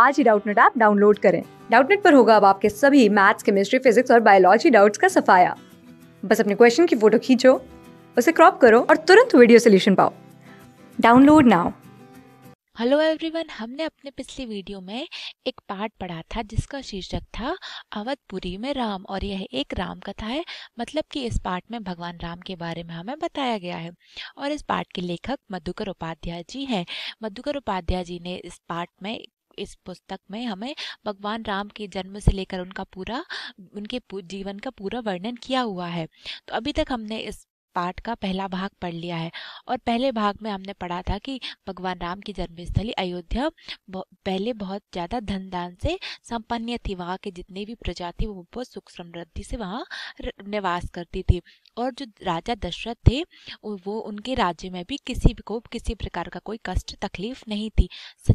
आज ही Doubtnut app download करें डाउटनेट पर होगा अब आपके सभी मैथ्स केमिस्ट्री फिजिक्स और बायोलॉजी डाउट्स का सफाया बस अपने क्वेश्चन की फोटो खींचो उसे क्रॉप करो और तुरंत वीडियो सोल्यूशन पाओ डाउनलोड नाउ हेलो एवरीवन हमने अपने पिछली वीडियो में एक पार्ट पढ़ा था जिसका शीर्षक था अवधपुरी में राम और यह एक राम कथा है मतलब कि इस पार्ट में भगवान राम के बारे में हमें बताया गया है और इस पार्ट के लेखक मधुकर उपाध्याय जी हैं मधुकर उपाध्याय जी ने इस पार्ट में इस पुस्तक में हमें भगवान राम के जन्म से लेकर उनका पूरा उनके जीवन का पूरा वर्णन किया हुआ है तो अभी तक हमने इस पाठ का पहला भाग पढ़ लिया है और पहले भाग में हमने पढ़ा था कि भगवान राम की जन्मस्थली अयोध्या पहले बहुत ज़्यादा धन दान से संपन्न थी वहाँ के जितने भी प्रजा थी वो बहुत सुख समृद्धि से वहाँ निवास करती थी और जो राजा दशरथ थे वो उनके राज्य में भी किसी को किसी प्रकार का कोई कष्ट तकलीफ नहीं थी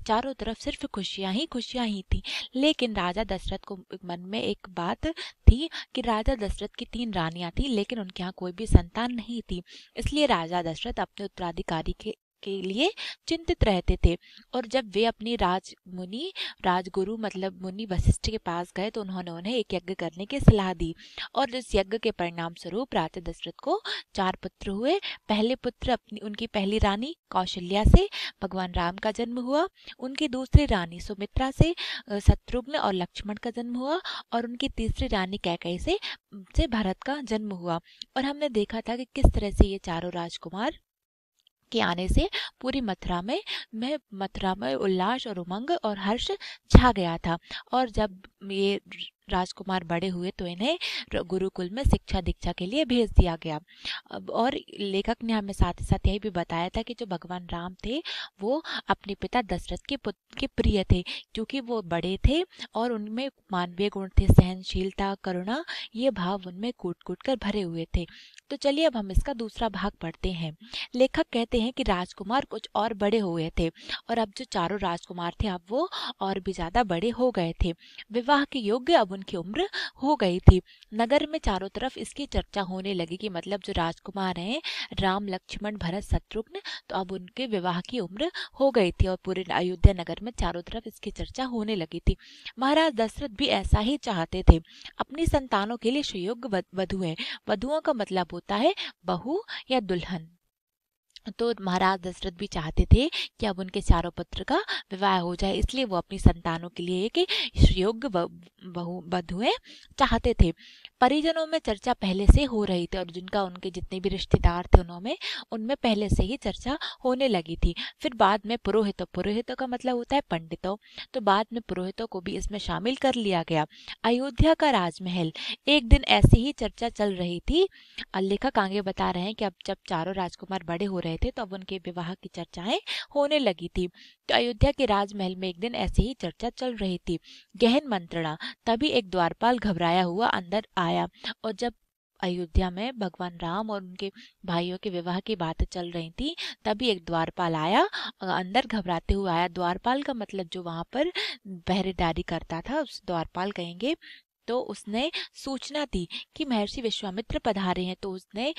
चारों तरफ सिर्फ खुशियां ही खुशियां ही थी लेकिन राजा दशरथ को मन में एक बात थी कि राजा दशरथ की तीन रानियां थी लेकिन उनके यहाँ कोई भी संतान नहीं थी इसलिए राजा दशरथ अपने उत्तराधिकारी के के लिए चिंतित रहते थे और जब वे अपनी राज मुनि राजगुरु मतलब मुनि वशिष्ठ के पास गए तो उन्होंने उन्हें एक यज्ञ करने की सलाह दी और इस यज्ञ के परिणाम स्वरूप राजा दशरथ को चार पुत्र हुए पहले पुत्र अपनी उनकी पहली रानी कौशल्या से भगवान राम का जन्म हुआ उनकी दूसरी रानी सुमित्रा से शत्रुघ्न और लक्ष्मण का जन्म हुआ और उनकी तीसरी रानी कैकई से से भारत का जन्म हुआ और हमने देखा था कि किस तरह से ये चारों राजकुमार के आने से पूरी मथुरा में मैं मथुरा में उल्लास और उमंग और हर्ष छा गया था और जब ये राजकुमार बड़े हुए तो इन्हें गुरुकुल में शिक्षा दीक्षा के लिए भेज दिया गया और लेखक ने हमें साथ ही साथ यही भी बताया था कि जो भगवान राम थे वो अपने पिता दशरथ के के प्रिय थे क्योंकि वो बड़े थे और उनमें मानवीय गुण थे सहनशीलता करुणा ये भाव उनमें कूट कूट कर भरे हुए थे तो चलिए अब हम इसका दूसरा भाग पढ़ते हैं लेखक कहते हैं कि राजकुमार कुछ और बड़े हुए थे और अब जो चारों राजकुमार थे अब वो और भी ज्यादा बड़े हो गए थे विवाह के योग्य अब मोहन की उम्र हो गई थी नगर में चारों तरफ इसकी चर्चा होने लगी कि मतलब जो राजकुमार हैं राम लक्ष्मण भरत शत्रुघ्न तो अब उनके विवाह की उम्र हो गई थी और पूरे अयोध्या नगर में चारों तरफ इसकी चर्चा होने लगी थी महाराज दशरथ भी ऐसा ही चाहते थे अपनी संतानों के लिए सुयोग्य वधु है वधुओं का मतलब होता है बहू या दुल्हन तो महाराज दशरथ भी चाहते थे कि अब उनके चारों पुत्र का विवाह हो जाए इसलिए वो अपनी संतानों के लिए एक योग्य बहु हुए चाहते थे परिजनों में चर्चा पहले से हो रही थी और जिनका उनके जितने भी रिश्तेदार थे उन्होंने उनमें पहले से ही चर्चा होने लगी थी फिर बाद में पुरोहितों पुरोहितों का मतलब होता है पंडितों तो बाद में पुरोहितों को भी इसमें शामिल कर लिया गया अयोध्या का राजमहल एक दिन ऐसी ही चर्चा चल रही थी लेखक आगे बता रहे हैं कि अब जब चारों राजकुमार बड़े हो रहे थे तो अब उनके विवाह की चर्चाएं होने लगी थी तो अयोध्या के राजमहल में एक दिन ऐसी ही चर्चा चल रही थी गहन मंत्रणा तभी एक द्वारपाल घबराया हुआ अंदर आया बताया और जब अयोध्या में भगवान राम और उनके भाइयों के विवाह की बात चल रही थी तभी एक द्वारपाल आया अंदर घबराते हुए आया द्वारपाल का मतलब जो वहां पर पहरेदारी करता था उस द्वारपाल कहेंगे तो उसने सूचना दी कि महर्षि विश्वामित्र पधारे हैं तो उसने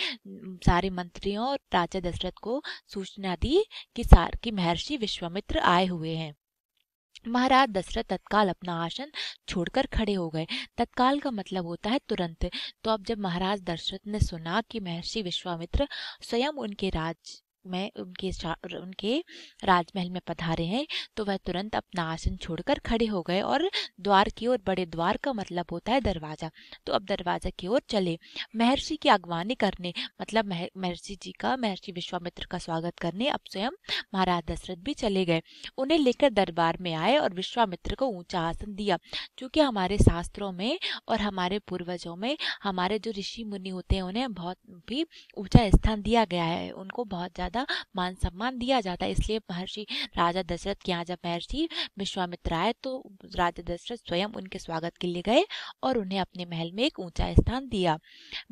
सारे मंत्रियों और राजा दशरथ को सूचना दी कि सार कि महर्षि विश्वामित्र आए हुए हैं महाराज दशरथ तत्काल अपना आसन छोड़कर खड़े हो गए तत्काल का मतलब होता है तुरंत तो अब जब महाराज दशरथ ने सुना कि महर्षि विश्वामित्र स्वयं उनके राज में उनके उनके राजमहल में पधारे हैं तो वह तुरंत अपना आसन छोड़कर खड़े हो गए और द्वार की ओर बड़े द्वार का मतलब होता है दरवाजा तो अब दरवाजा की ओर चले महर्षि की अगवानी करने मतलब महर्षि जी का महर्षि विश्वामित्र का स्वागत करने अब स्वयं महाराज दशरथ भी चले गए उन्हें लेकर दरबार में आए और विश्वामित्र को ऊंचा आसन दिया क्योंकि हमारे शास्त्रों में और हमारे पूर्वजों में हमारे जो ऋषि मुनि होते हैं उन्हें बहुत भी ऊंचा स्थान दिया गया है उनको बहुत ज्यादा ज़्यादा मान सम्मान दिया जाता है इसलिए महर्षि राजा दशरथ के यहाँ जब महर्षि विश्वामित्र आए तो राजा दशरथ स्वयं उनके स्वागत के लिए गए और उन्हें अपने महल में एक ऊंचा स्थान दिया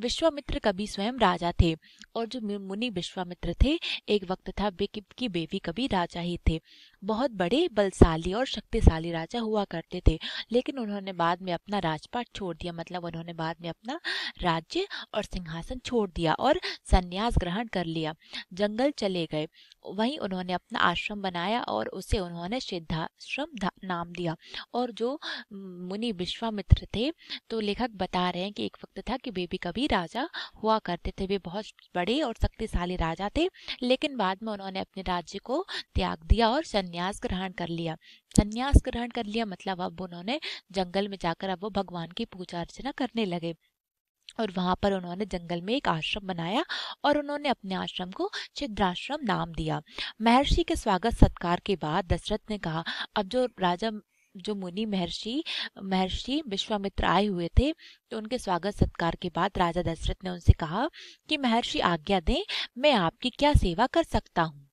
विश्वामित्र कभी स्वयं राजा थे और जो मुनि विश्वामित्र थे एक वक्त था वे की बेबी कभी राजा ही थे बहुत बड़े बलशाली और शक्तिशाली राजा हुआ करते थे लेकिन उन्होंने बाद में अपना राजपाट छोड़ दिया मतलब उन्होंने बाद में अपना राज्य और सिंहासन छोड़ दिया और संन्यास ग्रहण कर लिया जंगल चले गए वहीं उन्होंने अपना आश्रम बनाया और उसे उन्होंने सिद्धाश्रम नाम दिया और जो मुनि विश्वामित्र थे तो लेखक बता रहे हैं कि एक वक्त था कि वे भी कभी राजा हुआ करते थे वे बहुत बड़े और शक्तिशाली राजा थे लेकिन बाद में उन्होंने अपने राज्य को त्याग दिया और संन्यास ग्रहण कर लिया संन्यास ग्रहण कर लिया मतलब अब उन्होंने जंगल में जाकर अब वो भगवान की पूजा अर्चना करने लगे और वहाँ पर उन्होंने जंगल में एक आश्रम बनाया और उन्होंने अपने आश्रम को छिद्राश्रम नाम दिया महर्षि के स्वागत सत्कार के बाद दशरथ ने कहा अब जो राजा जो मुनि महर्षि महर्षि विश्वामित्र आए हुए थे तो उनके स्वागत सत्कार के बाद राजा दशरथ ने उनसे कहा कि महर्षि आज्ञा दें मैं आपकी क्या सेवा कर सकता हूँ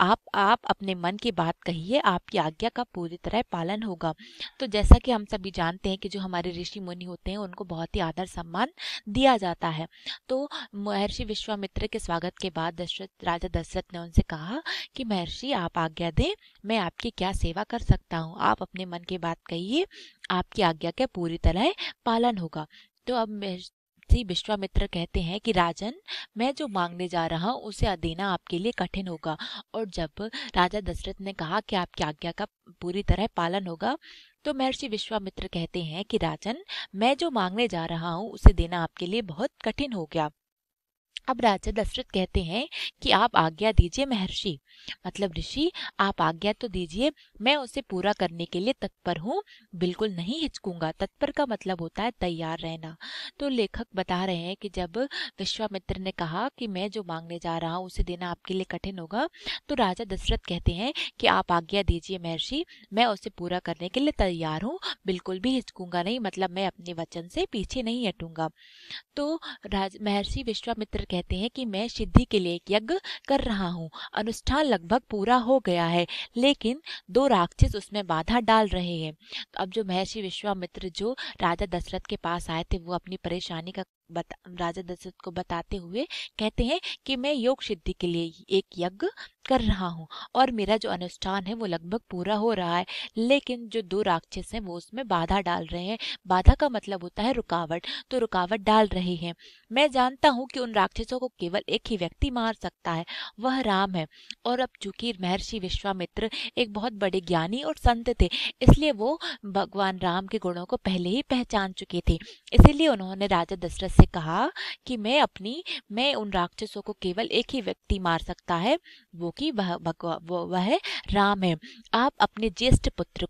आप आप अपने मन की बात कहिए आपकी आज्ञा का पूरी तरह पालन होगा तो जैसा कि हम सभी जानते हैं कि जो हमारे ऋषि मुनि होते हैं उनको बहुत ही आदर सम्मान दिया जाता है तो महर्षि विश्वामित्र के स्वागत के बाद दशरथ राजा दशरथ ने उनसे कहा कि महर्षि आप आज्ञा दें मैं आपकी क्या सेवा कर सकता हूँ आप अपने मन की बात कहिए आपकी आज्ञा का पूरी तरह पालन होगा तो अब श्री विश्वामित्र कहते हैं कि राजन मैं जो मांगने जा रहा हूँ उसे देना आपके लिए कठिन होगा और जब राजा दशरथ ने कहा कि आपकी आज्ञा का पूरी तरह पालन होगा तो महर्षि विश्वामित्र कहते हैं कि राजन मैं जो मांगने जा रहा हूँ उसे देना आपके लिए बहुत कठिन हो गया अब राजा दशरथ कहते हैं कि आप आज्ञा दीजिए महर्षि मतलब ऋषि आप आज्ञा तो दीजिए मैं उसे पूरा करने के लिए तत्पर हूँ बिल्कुल नहीं हिचकूंगा तत्पर का मतलब होता है तैयार रहना तो लेखक बता रहे हैं कि जब विश्वामित्र ने कहा कि मैं जो मांगने जा रहा हूँ उसे देना आपके लिए कठिन होगा तो राजा दशरथ कहते हैं कि आप आज्ञा दीजिए महर्षि मैं उसे पूरा करने के लिए तैयार हूँ बिल्कुल भी हिचकूंगा नहीं मतलब मैं अपने वचन से पीछे नहीं हटूंगा तो महर्षि विश्वामित्र मित्र कहते हैं कि मैं सिद्धि के लिए एक यज्ञ कर रहा हूँ अनुष्ठान लगभग पूरा हो गया है लेकिन दो राक्षस उसमें बाधा डाल रहे हैं तो अब जो महर्षि विश्वामित्र जो राजा दशरथ के पास आए थे वो अपनी परेशानी का बता, राजा दशरथ को बताते हुए कहते हैं कि मैं योग सिद्धि के लिए एक यज्ञ कर रहा हूँ और मेरा जो अनुष्ठान है वो लगभग पूरा हो रहा है लेकिन जो दो राक्षस हैं वो उसमें बाधा डाल रहे हैं बाधा का मतलब होता है रुकावट तो रुकावट डाल रहे हैं मैं जानता हूँ कि उन राक्षसों को केवल एक ही व्यक्ति मार सकता है वह राम है और अब चूंकि महर्षि विश्वामित्र एक बहुत बड़े ज्ञानी और संत थे इसलिए वो भगवान राम के गुणों को पहले ही पहचान चुके थे इसीलिए उन्होंने राजा दशरथ से कहा कि मैं अपनी मैं उन राक्षसों को केवल एक ही व्यक्ति मार सकता है वो कि वह भगवा वह राम है आप अपने ज्येष्ठ पुत्र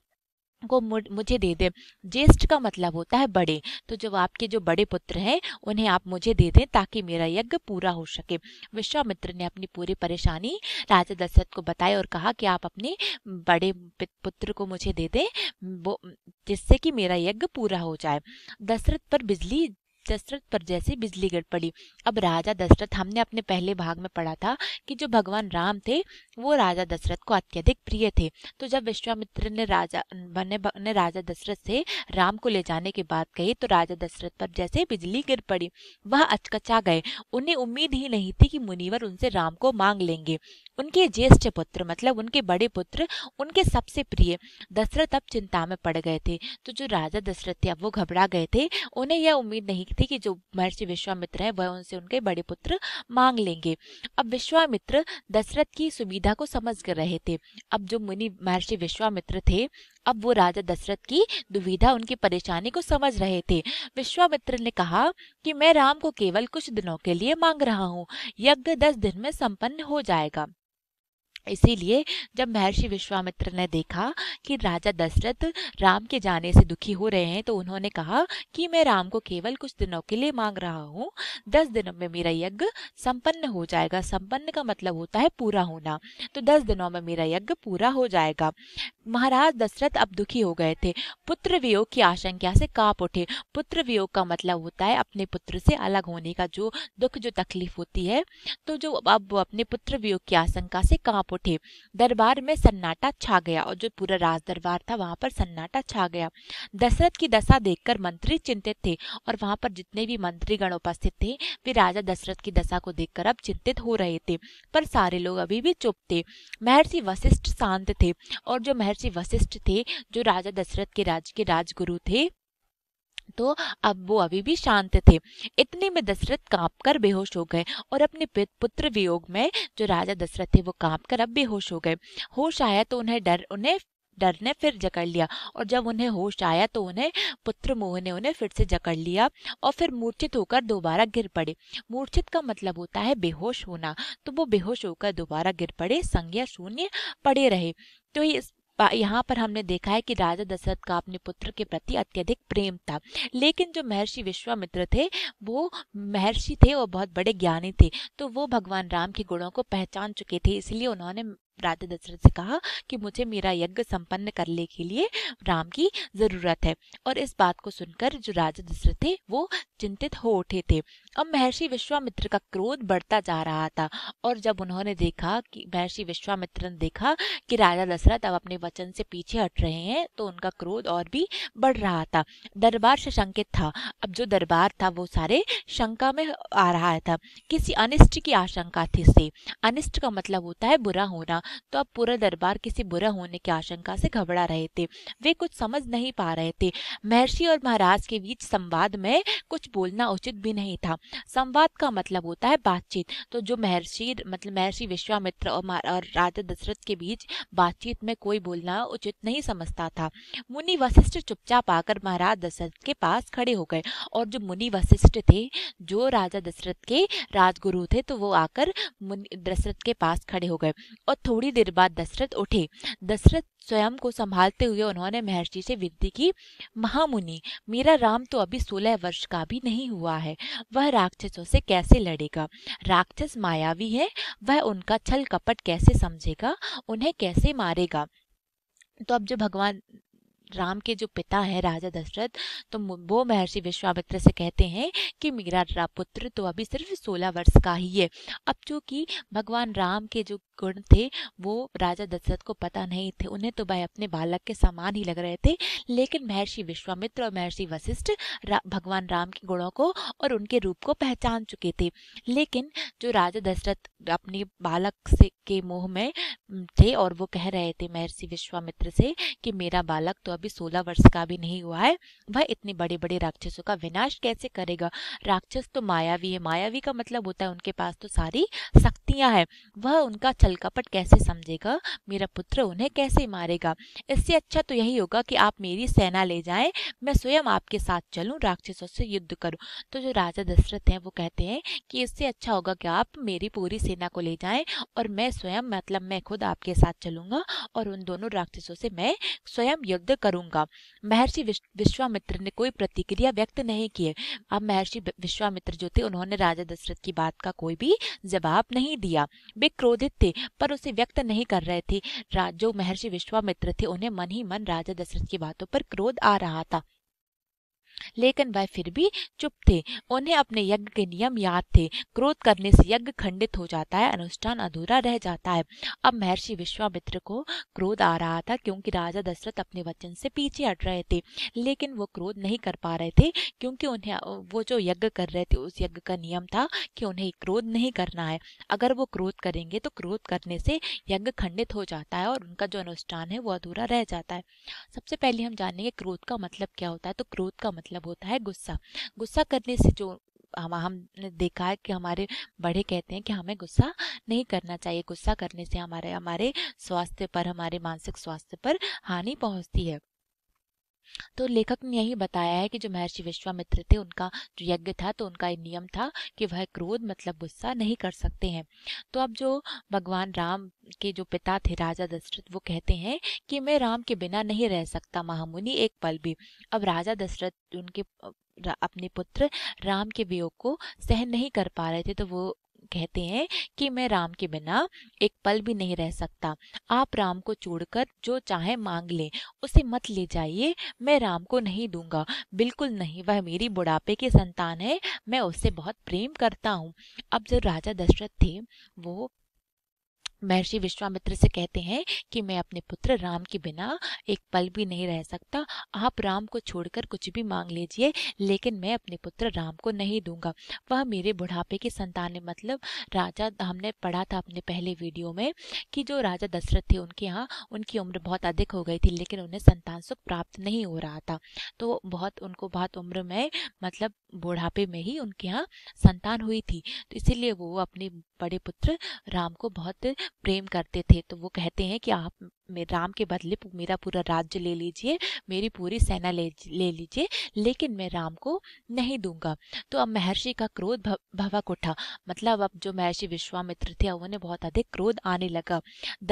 को मुझे दे दे ज्येष्ठ का मतलब होता है बड़े तो जब आपके जो बड़े पुत्र हैं उन्हें आप मुझे दे दें ताकि मेरा यज्ञ पूरा हो सके विश्वामित्र ने अपनी पूरी परेशानी राजा दशरथ को बताई और कहा कि आप अपने बड़े पुत्र को मुझे दे दें वो जिससे कि मेरा यज्ञ पूरा हो जाए दशरथ पर बिजली दशरथ पर जैसे बिजली गिर पड़ी अब राजा दशरथ हमने अपने पहले भाग में पढ़ा था कि जो भगवान राम थे वो राजा दशरथ को अत्यधिक प्रिय थे तो जब विश्वामित्र ने राजा ने, ने राजा दशरथ से राम को ले जाने की बात कही तो राजा दशरथ पर जैसे बिजली गिर पड़ी वह अचकचा गए उन्हें उम्मीद ही नहीं थी कि मुनिवर उनसे राम को मांग लेंगे उनके ज्येष्ठ पुत्र मतलब उनके बड़े पुत्र उनके सबसे प्रिय दशरथ अब चिंता में पड़ गए थे तो जो राजा दशरथ थे अब वो घबरा गए थे उन्हें यह उम्मीद नहीं थी कि जो महर्षि विश्वामित्र है वह उनसे उनके बड़े पुत्र मांग लेंगे अब विश्वामित्र दशरथ की सुविधा को समझ कर रहे थे अब जो मुनि महर्षि विश्वामित्र थे अब वो राजा दशरथ की दुविधा उनकी परेशानी को समझ रहे थे विश्वामित्र ने कहा कि मैं राम को केवल कुछ दिनों के लिए मांग रहा हूँ यज्ञ दस दिन में संपन्न हो जाएगा इसीलिए जब महर्षि विश्वामित्र ने देखा कि राजा दशरथ राम के जाने से दुखी हो रहे हैं तो उन्होंने कहा कि मैं राम को केवल कुछ दिनों के लिए मांग रहा हूँ दस दिनों में मेरा यज्ञ संपन्न हो जाएगा संपन्न का मतलब होता है पूरा होना तो दस दिनों में मेरा यज्ञ पूरा हो जाएगा महाराज दशरथ अब दुखी हो गए थे पुत्र वियोग की आशंका से कांप उठे पुत्र वियोग का मतलब होता है अपने पुत्र से अलग होने का जो दुख जो तकलीफ होती है तो जो अब अपने पुत्र वियोग की आशंका से कांप उठे दरबार में सन्नाटा छा गया और जो पूरा राज दरबार था वहां पर सन्नाटा छा गया दशरथ की दशा देखकर मंत्री चिंतित थे और वहां पर जितने भी मंत्रीगण उपस्थित थे वे राजा दशरथ की दशा को देखकर अब चिंतित हो रहे थे पर सारे लोग अभी भी चुप थे महर्षि वशिष्ठ शांत थे और जो महर्षि वशिष्ठ थे जो राजा दशरथ के राज्य के राजगुरु थे तो अब वो अभी भी शांत थे इतने में दशरथ कांप कर बेहोश हो गए और अपने पुत्र वियोग में जो राजा दशरथ थे वो कांप कर अब बेहोश हो गए होश आया तो उन्हें डर उन्हें डर ने फिर जकड़ लिया और जब उन्हें होश आया तो उन्हें पुत्र मोह ने उन्हें फिर से जकड़ लिया और फिर मूर्छित होकर दोबारा गिर पड़े मूर्छित का मतलब होता है बेहोश होना तो वो बेहोश होकर दोबारा गिर पड़े संज्ञा शून्य पड़े रहे तो इस यहाँ पर हमने देखा है कि राजा दशरथ का अपने पुत्र के प्रति अत्यधिक प्रेम था लेकिन जो महर्षि विश्वामित्र थे वो महर्षि थे और बहुत बड़े ज्ञानी थे तो वो भगवान राम के गुणों को पहचान चुके थे इसलिए उन्होंने राजा दशरथ से कहा कि मुझे मेरा यज्ञ संपन्न करने के लिए राम की जरूरत है और इस बात को सुनकर जो राजा दशरथ थे वो चिंतित हो उठे थे अब महर्षि विश्वामित्र का क्रोध बढ़ता जा रहा था और जब उन्होंने देखा कि महर्षि विश्वामित्र ने देखा कि राजा दशरथ अब अपने वचन से पीछे हट रहे हैं तो उनका क्रोध और भी बढ़ रहा था दरबार से शंकित था अब जो दरबार था वो सारे शंका में आ रहा था किसी अनिष्ट की आशंका थी से अनिष्ट का मतलब होता है बुरा होना तो अब पूरा दरबार किसी बुरा होने की आशंका से घबरा रहे थे वे कुछ समझ नहीं पा रहे थे महर्षि और महाराज के बीच संवाद में कुछ बोलना उचित भी नहीं था संवाद का मतलब होता है बातचीत तो जो महर्षि मतलब महर्षि विश्वामित्र और राजा दशरथ के बीच बातचीत में कोई बोलना उचित नहीं समझता था मुनि वशिष्ठ चुपचाप आकर महाराज दशरथ के पास खड़े हो गए और जो मुनि वशिष्ठ थे जो राजा दशरथ के राजगुरु थे तो वो आकर मुनि दशरथ के पास खड़े हो गए और थोड़ी देर बाद दशरथ उठे दशरथ स्वयं को संभालते हुए उन्होंने महर्षि से विनती की महामुनि मेरा राम तो अभी सोलह वर्ष का भी नहीं हुआ है वह राक्षसों से कैसे लड़ेगा राक्षस मायावी है वह उनका छल कपट कैसे समझेगा उन्हें कैसे मारेगा तो अब जो भगवान राम के जो पिता हैं राजा दशरथ तो वो महर्षि विश्वामित्र से कहते हैं कि मेरा पुत्र तो अभी सिर्फ सोलह वर्ष का ही है अब चूंकि भगवान राम के जो गुण थे वो राजा दशरथ को पता नहीं थे उन्हें तो भाई अपने बालक के समान ही लग रहे थे लेकिन महर्षि विश्वामित्र और महर्षि वशिष्ठ भगवान राम के गुणों को और उनके रूप को पहचान चुके थे लेकिन जो राजा दशरथ अपने बालक से के मुंह में थे और वो कह रहे थे महर्षि विश्वामित्र से कि मेरा बालक तो अभी सोलह वर्ष का भी नहीं हुआ है वह इतने बड़े बड़े राक्षसों का विनाश कैसे करेगा राक्षस तो मायावी है मायावी का मतलब होता है उनके पास तो सारी शक्तियां हैं वह उनका छल कपट कैसे समझेगा मेरा पुत्र उन्हें कैसे मारेगा इससे अच्छा तो यही होगा कि आप मेरी सेना ले जाए मैं स्वयं आपके साथ चलूँ राक्षसों से युद्ध करूँ तो जो राजा दशरथ हैं वो कहते हैं कि इससे अच्छा होगा कि आप मेरी पूरी सेना को ले जाएं और मैं स्वयं मतलब मैं खुद आपके साथ चलूंगा और उन दोनों राक्षसों से मैं स्वयं युद्ध करूँ करूंगा महर्षि विश्वामित्र ने कोई प्रतिक्रिया व्यक्त नहीं किए अब महर्षि विश्वामित्र जो थे उन्होंने राजा दशरथ की बात का कोई भी जवाब नहीं दिया वे क्रोधित थे पर उसे व्यक्त नहीं कर रहे थे जो महर्षि विश्वामित्र थे उन्हें मन ही मन राजा दशरथ की बातों पर क्रोध आ रहा था लेकिन वह फिर भी चुप थे उन्हें अपने यज्ञ के नियम याद थे क्रोध करने से यज्ञ खंडित हो जाता है अनुष्ठान अधूरा रह जाता है अब महर्षि विश्वामित्र को क्रोध आ रहा था क्योंकि राजा दशरथ अपने वचन से पीछे हट रहे थे लेकिन वो क्रोध नहीं कर पा रहे थे क्योंकि उन्हें वो जो यज्ञ कर रहे थे उस यज्ञ का नियम था कि उन्हें क्रोध नहीं करना है अगर वो क्रोध करेंगे तो क्रोध करने से यज्ञ खंडित हो जाता है और उनका जो अनुष्ठान है वो अधूरा रह जाता है सबसे पहले हम जानेंगे क्रोध का मतलब क्या होता है तो क्रोध का मतलब मतलब होता है गुस्सा गुस्सा करने से जो हम हमने देखा है कि हमारे बड़े कहते हैं कि हमें गुस्सा नहीं करना चाहिए गुस्सा करने से हमारे हमारे स्वास्थ्य पर हमारे मानसिक स्वास्थ्य पर हानि पहुंचती है तो लेखक ने यही बताया है कि जो महर्षि विश्वामित्र थे उनका जो यज्ञ था तो उनका नियम था कि वह क्रोध मतलब गुस्सा नहीं कर सकते हैं तो अब जो भगवान राम के जो पिता थे राजा दशरथ वो कहते हैं कि मैं राम के बिना नहीं रह सकता महामुनि एक पल भी अब राजा दशरथ उनके अपने पुत्र राम के वियोग को सहन नहीं कर पा रहे थे तो वो कहते हैं कि मैं राम के बिना एक पल भी नहीं रह सकता आप राम को छोड़कर जो चाहे मांग ले उसे मत ले जाइए मैं राम को नहीं दूंगा बिल्कुल नहीं वह मेरी बुढ़ापे की संतान है मैं उससे बहुत प्रेम करता हूँ अब जो राजा दशरथ थे वो महर्षि विश्वामित्र से कहते हैं कि मैं अपने पुत्र राम के बिना एक पल भी नहीं रह सकता आप राम को छोड़कर कुछ भी मांग लीजिए लेकिन मैं अपने पुत्र राम को नहीं दूंगा वह मेरे बुढ़ापे की संतान है मतलब राजा हमने पढ़ा था अपने पहले वीडियो में कि जो राजा दशरथ थे उनके यहाँ उनकी उम्र बहुत अधिक हो गई थी लेकिन उन्हें संतान सुख प्राप्त नहीं हो रहा था तो बहुत उनको बहुत उम्र में मतलब बुढ़ापे में ही उनके यहाँ संतान हुई थी तो इसीलिए वो अपने बड़े पुत्र राम को बहुत प्रेम करते थे तो वो कहते हैं कि आप राम के बदले मेरा पूरा राज्य ले लीजिए मेरी पूरी सेना ले, ले लीजिए लेकिन मैं राम को नहीं दूंगा तो अब महर्षि का क्रोध भवक उठा मतलब अब जो महर्षि विश्वामित्र थे उन्हें बहुत अधिक क्रोध आने लगा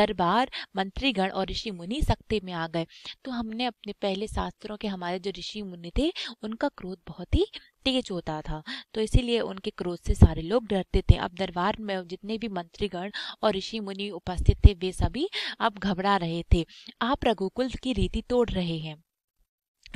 दरबार मंत्रीगण और ऋषि मुनि सख्ते में आ गए तो हमने अपने पहले शास्त्रों के हमारे जो ऋषि मुनि थे उनका क्रोध बहुत ही तेज होता था तो इसीलिए उनके क्रोध से सारे लोग डरते थे अब दरबार में जितने भी मंत्रीगण और ऋषि मुनि उपस्थित थे वे सभी अब घबरा रहे थे आप रघुकुल की रीति तोड़ रहे हैं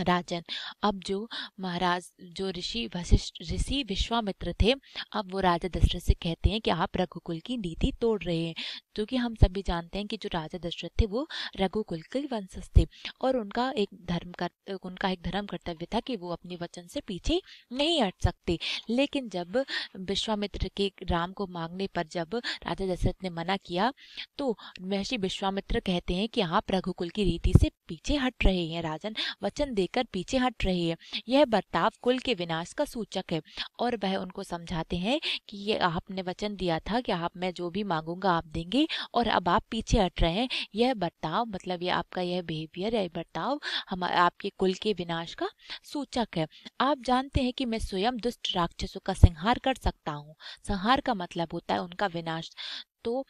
राजन अब जो महाराज जो ऋषि वशिष्ठ ऋषि विश्वामित्र थे अब वो राजा दशरथ से कहते हैं कि आप रघुकुल की नीति तोड़ रहे हैं क्योंकि हम सभी जानते हैं कि जो राजा दशरथ थे वो रघुकुल के वंशज थे और उनका एक धर्म कर उनका एक धर्म कर्तव्य था कि वो अपने वचन से पीछे नहीं हट सकते लेकिन जब विश्वामित्र के राम को मांगने पर जब राजा दशरथ ने मना किया तो महर्षि विश्वामित्र कहते हैं कि आप रघुकुल की रीति से पीछे हट रहे हैं राजन वचन दे देकर पीछे हट रही है यह बर्ताव कुल के विनाश का सूचक है और वह उनको समझाते हैं कि ये आपने वचन दिया था कि आप मैं जो भी मांगूंगा आप देंगे और अब आप पीछे हट रहे हैं यह बर्ताव मतलब ये आपका यह बिहेवियर यह बर्ताव हम आपके कुल के विनाश का सूचक है आप जानते हैं कि मैं स्वयं दुष्ट राक्षसों का संहार कर सकता हूँ संहार का मतलब होता है उनका विनाश तो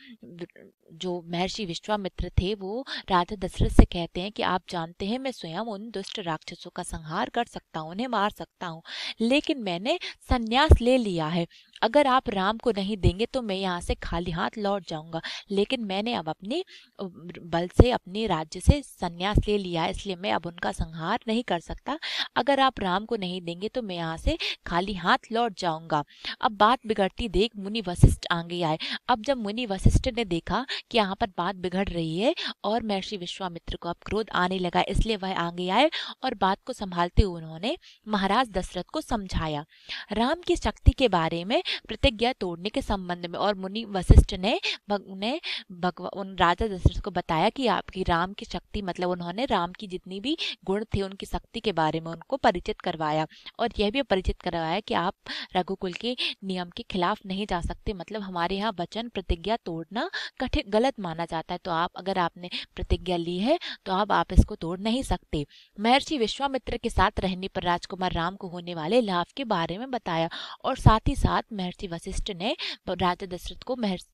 जो महर्षि विश्वामित्र थे वो राजा दशरथ से कहते हैं कि आप जानते हैं मैं स्वयं उन दुष्ट राक्षसों का संहार कर सकता हूँ उन्हें मार सकता हूँ लेकिन मैंने संन्यास ले लिया है अगर आप राम को नहीं देंगे तो मैं यहाँ से खाली हाथ लौट जाऊंगा लेकिन मैंने अब अपने बल से अपने राज्य से संन्यास ले लिया इसलिए मैं अब उनका संहार नहीं कर सकता अगर आप राम को नहीं देंगे तो मैं यहाँ से खाली हाथ लौट जाऊंगा अब बात बिगड़ती देख मुनि वशिष्ठ आगे आए अब जब मुनि वशिष्ठ ने देखा कि यहाँ पर बात बिगड़ रही है और महर्षि विश्वामित्र को अब क्रोध आने लगा इसलिए वह आगे आए और बात को संभालते हुए उन्होंने महाराज दशरथ को समझाया राम की शक्ति के बारे में प्रतिज्ञा तोड़ने के संबंध में और मुनि वशिष्ठ ने उन्हें भगवान राजा दशरथ को बताया कि आपकी राम की शक्ति मतलब उन्होंने राम की जितनी भी गुण थे उनकी शक्ति के बारे में उनको परिचित करवाया और यह भी परिचित करवाया कि आप रघुकुल के नियम के खिलाफ नहीं जा सकते मतलब हमारे यहाँ वचन प्रतिज्ञा तोड़ना कठिन गलत माना जाता है तो आप अगर आपने प्रतिज्ञा ली है तो आप, आप इसको तोड़ नहीं सकते महर्षि विश्वामित्र के साथ रहने पर राजकुमार राम को होने वाले लाभ के बारे में बताया और साथ ही साथ महर्षि वशिष्ठ ने राजा दशरथ को महर्षि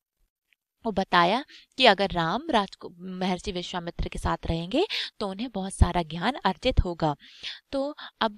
वो बताया कि अगर राम राज महर्षि विश्वामित्र के साथ रहेंगे तो उन्हें बहुत सारा ज्ञान अर्जित होगा तो अब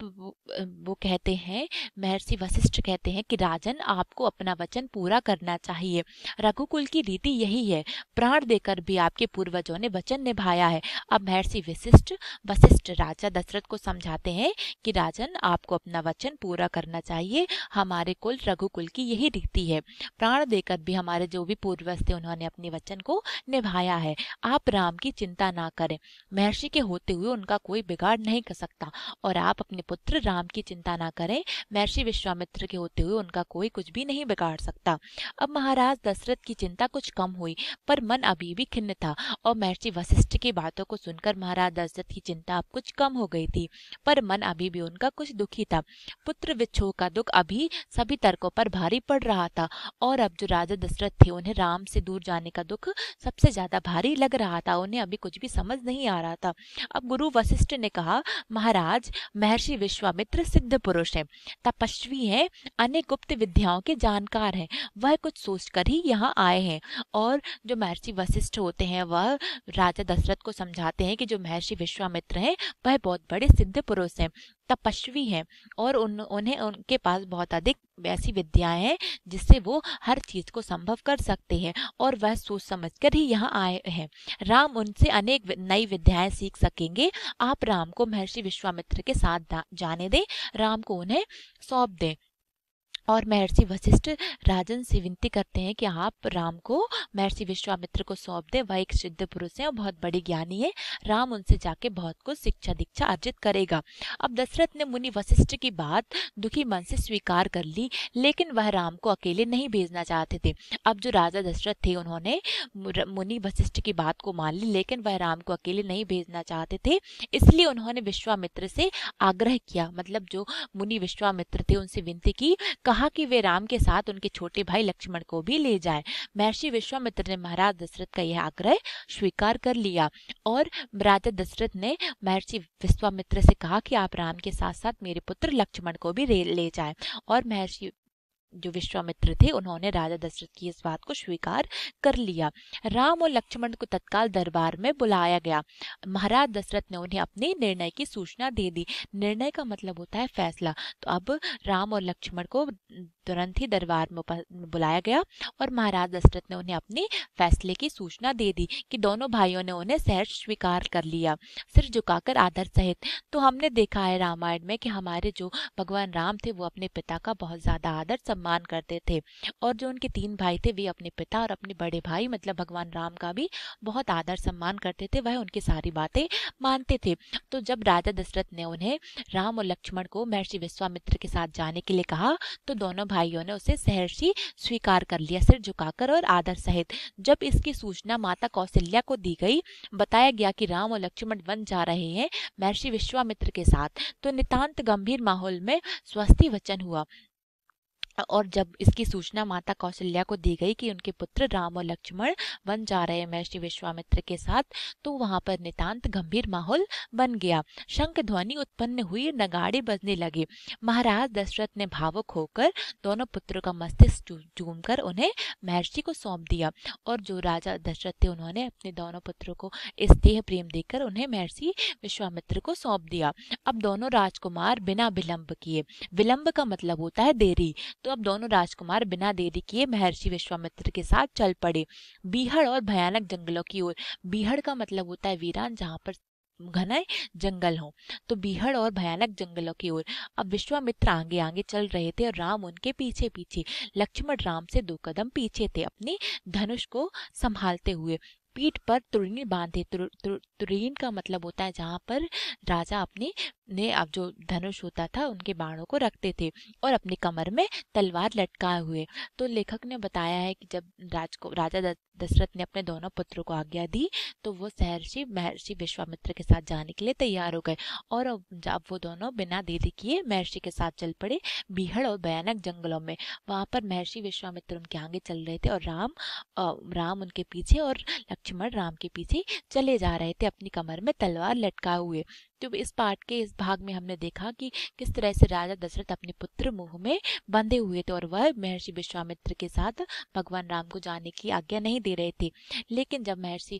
वो कहते हैं महर्षि वशिष्ठ कहते हैं कि राजन आपको अपना वचन पूरा करना चाहिए रघुकुल की रीति यही है प्राण देकर भी आपके पूर्वजों ने वचन निभाया है अब महर्षि वशिष्ठ वशिष्ठ राजा दशरथ को समझाते हैं कि राजन आपको अपना वचन पूरा करना चाहिए हमारे कुल रघुकुल की यही रीति है प्राण देकर भी हमारे जो भी पूर्वज थे उन्होंने खुदा ने अपने वचन को निभाया है आप राम की चिंता ना करें महर्षि के होते हुए उनका कोई बिगाड़ नहीं कर सकता और आप अपने पुत्र राम की चिंता ना करें महर्षि विश्वामित्र के होते हुए उनका कोई कुछ भी नहीं बिगाड़ सकता अब महाराज दशरथ की चिंता कुछ कम हुई पर मन अभी भी खिन्न था और महर्षि वशिष्ठ की बातों को सुनकर महाराज दशरथ की चिंता अब कुछ कम हो गई थी पर मन अभी भी उनका कुछ दुखी था पुत्र विच्छो का दुख अभी सभी तर्कों पर भारी पड़ रहा था और अब जो राजा दशरथ थे उन्हें राम से दूर जाने का दुख सबसे ज्यादा भारी लग रहा था उन्हें अभी कुछ भी समझ नहीं आ रहा था अब गुरु वशिष्ठ ने कहा महाराज महर्षि विश्वामित्र सिद्ध पुरुष है तपस्वी है अनेक गुप्त विद्याओं के जानकार हैं वह कुछ सोचकर ही यहाँ आए हैं और जो महर्षि वशिष्ठ होते हैं वह राजा दशरथ को समझाते हैं कि जो महर्षि विश्वामित्र हैं वह बहुत बड़े सिद्ध पुरुष हैं तपस्वी हैं और उन उन्हें उनके पास बहुत अधिक वैसी विद्याएं हैं जिससे वो हर चीज को संभव कर सकते हैं और वह सोच समझ कर ही यहाँ आए हैं राम उनसे अनेक नई विद्याएं सीख सकेंगे आप राम को महर्षि विश्वामित्र के साथ जाने दें राम को उन्हें सौंप दें और महर्षि वशिष्ठ राजन से विनती करते हैं कि आप राम को महर्षि विश्वामित्र को सौंप दे वह एक सिद्ध पुरुष है और बहुत बड़ी ज्ञानी है राम उनसे जाके बहुत कुछ शिक्षा दीक्षा अर्जित करेगा अब दशरथ ने मुनि वशिष्ठ की बात दुखी मन से स्वीकार कर ली लेकिन वह राम को अकेले नहीं भेजना चाहते थे अब जो राजा दशरथ थे उन्होंने मुनि वशिष्ठ की बात को मान ली लेकिन वह राम को अकेले नहीं भेजना चाहते थे इसलिए उन्होंने विश्वामित्र से आग्रह किया मतलब जो मुनि विश्वामित्र थे उनसे विनती की कहा कि वे राम के साथ उनके छोटे भाई लक्ष्मण को भी ले जाए महर्षि विश्वामित्र ने महाराज दशरथ का यह आग्रह स्वीकार कर लिया और राजा दशरथ ने महर्षि विश्वामित्र से कहा कि आप राम के साथ साथ मेरे पुत्र लक्ष्मण को भी ले जाए और महर्षि जो विश्वामित्र थे उन्होंने राजा दशरथ की इस बात को स्वीकार कर लिया राम और लक्ष्मण को तत्काल दरबार में बुलाया गया महाराज दशरथ ने उन्हें अपने निर्णय की सूचना दे दी निर्णय का मतलब होता है फैसला तो अब राम और लक्ष्मण को तुरंत ही दरबार में बुलाया गया और महाराज दशरथ ने उन्हें अपने फैसले की सूचना दे दी कि दोनों भाइयों ने उन्हें सहर्ष स्वीकार कर लिया सिर झुकाकर आदर सहित तो हमने देखा है रामायण में कि हमारे जो भगवान राम थे वो अपने पिता का बहुत ज्यादा आदर सम्मान सम्मान करते थे और जो उनके तीन भाई थे वे अपने पिता और अपने बड़े भाई मतलब भगवान राम का भी बहुत आदर सम्मान करते थे वह उनकी सारी बातें मानते थे तो जब राजा दशरथ ने उन्हें राम और लक्ष्मण को महर्षि विश्वामित्र के साथ जाने के लिए कहा तो दोनों भाइयों ने उसे सहर्षि स्वीकार कर लिया सिर झुकाकर और आदर सहित जब इसकी सूचना माता कौशल्या को दी गई बताया गया कि राम और लक्ष्मण वन जा रहे हैं महर्षि विश्वामित्र के साथ तो नितांत गंभीर माहौल में स्वस्ति वचन हुआ और जब इसकी सूचना माता कौशल्या को दी गई कि उनके पुत्र राम और लक्ष्मण वन जा रहे महर्षि विश्वामित्र के साथ तो वहां पर नितांत गंभीर माहौल बन गया शंख ध्वनि उत्पन्न हुई नगाड़े बजने लगे महाराज दशरथ ने भावुक होकर दोनों पुत्रों का मस्तिष्क चूम कर उन्हें महर्षि को सौंप दिया और जो राजा दशरथ थे उन्होंने अपने दोनों पुत्रों को स्नेह प्रेम देकर उन्हें महर्षि विश्वामित्र को सौंप दिया अब दोनों राजकुमार बिना विलंब किए विलंब का मतलब होता है देरी तो अब दोनों राजकुमार बिना देरी किए महर्षि विश्वामित्र के साथ चल पड़े बीहड़ और भयानक जंगलों की ओर बीहड़ का मतलब होता है वीरान जहाँ पर घने जंगल हो तो बीहड़ और भयानक जंगलों की ओर अब विश्वामित्र आगे आगे चल रहे थे और राम उनके पीछे पीछे लक्ष्मण राम से दो कदम पीछे थे अपने धनुष को संभालते हुए पीठ पर तुरनी बांधे तुरीन का मतलब होता है जहाँ पर राजा अपने ने अब जो धनुष होता था उनके बाणों को रखते थे और अपनी कमर में तलवार लटकाए हुए तो लेखक ने बताया है कि जब राज को राजा दशरथ ने अपने दोनों पुत्रों को आज्ञा दी तो वो सहर्षि महर्षि विश्वामित्र के साथ जाने के लिए तैयार हो गए और अब वो दोनों बिना देरी किए महर्षि के साथ चल पड़े बीहड़ और भयानक जंगलों में वहां पर महर्षि विश्वामित्र उनके आगे चल रहे थे और राम राम उनके पीछे और लक्ष्मण राम के पीछे चले जा रहे थे अपनी कमर में तलवार लटका हुए तो इस पार्ट के इस भाग में हमने देखा कि किस तरह से राजा दशरथ अपने पुत्र मोह में बंधे हुए थे और वह महर्षि विश्वामित्र के साथ भगवान राम को जाने की आज्ञा नहीं दे रहे थे लेकिन जब महर्षि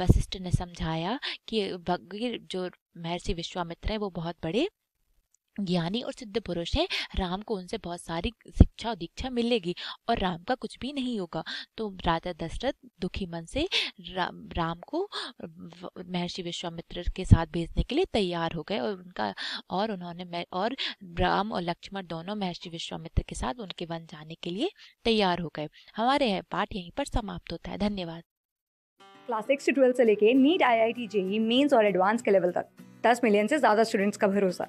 वशिष्ठ ने समझाया कि जो महर्षि विश्वामित्र है वो बहुत बड़े ज्ञानी और सिद्ध पुरुष है राम को उनसे बहुत सारी शिक्षा और दीक्षा मिलेगी और राम का कुछ भी नहीं होगा तो राजा दशरथ दुखी मन से रा, राम को महर्षि विश्वामित्र के साथ भेजने के लिए तैयार हो गए और उनका और उन्होंने और राम और लक्ष्मण दोनों महर्षि विश्वामित्र के साथ उनके वन जाने के लिए तैयार हो गए हमारे यह पाठ यहीं पर समाप्त होता है धन्यवाद क्लास सिक्स से ट्वेल्थ से लेके NEET I I T JEE mains और एडवांस के लेवल तक दस मिलियन से ज़्यादा स्टूडेंट्स का भरोसा